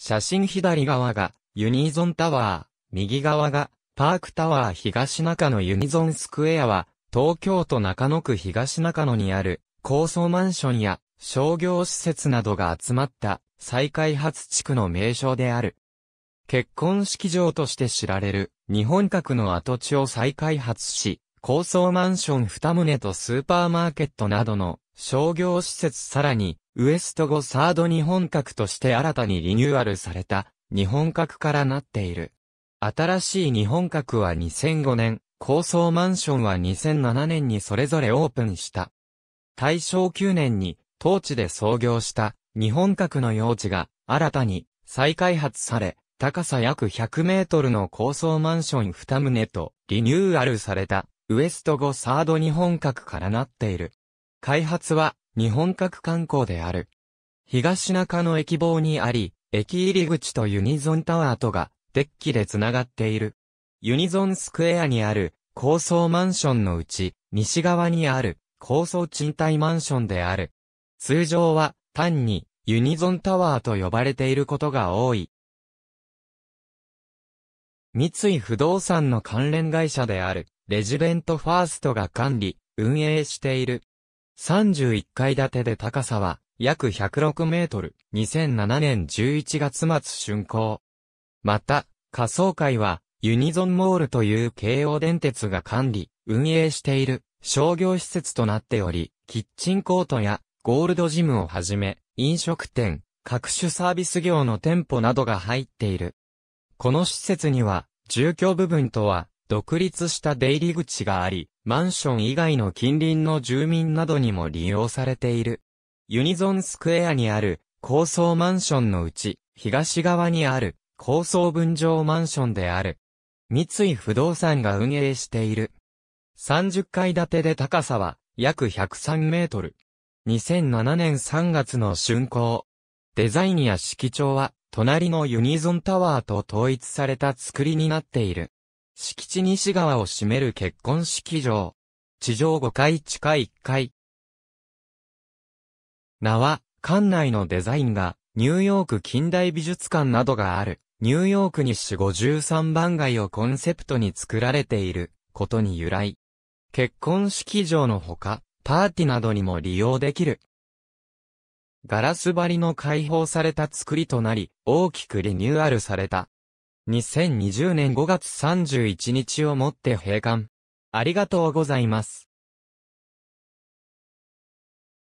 写真左側がユニゾンタワー、右側がパークタワー東中野ユニゾンスクエアは東京都中野区東中野にある高層マンションや商業施設などが集まった再開発地区の名称である。結婚式場として知られる日本核の跡地を再開発し、高層マンション二棟とスーパーマーケットなどの商業施設さらに、ウエスト後サード日本閣として新たにリニューアルされた日本閣からなっている。新しい日本閣は2005年、高層マンションは2007年にそれぞれオープンした。大正9年に当地で創業した日本閣の用地が新たに再開発され、高さ約100メートルの高層マンション二棟とリニューアルされた。ウエスト後サード日本核からなっている。開発は日本核観光である。東中の駅房にあり、駅入り口とユニゾンタワーとがデッキで繋がっている。ユニゾンスクエアにある高層マンションのうち西側にある高層賃貸マンションである。通常は単にユニゾンタワーと呼ばれていることが多い。三井不動産の関連会社である。レジデントファーストが管理、運営している。31階建てで高さは約106メートル、2007年11月末竣工。また、仮想会は、ユニゾンモールという京王電鉄が管理、運営している商業施設となっており、キッチンコートやゴールドジムをはじめ、飲食店、各種サービス業の店舗などが入っている。この施設には、住居部分とは独立した出入り口があり、マンション以外の近隣の住民などにも利用されている。ユニゾンスクエアにある高層マンションのうち、東側にある高層分譲マンションである。三井不動産が運営している。30階建てで高さは約103メートル。2007年3月の竣工。デザインや色調は隣のユニゾンタワーと統一された作りになっている。敷地西側を占める結婚式場。地上5階地下1階。名は、館内のデザインが、ニューヨーク近代美術館などがある、ニューヨーク西53番街をコンセプトに作られている、ことに由来。結婚式場のほか、パーティなどにも利用できる。ガラス張りの開放された作りとなり、大きくリニューアルされた。2020年5月31日をもって閉館。ありがとうございます。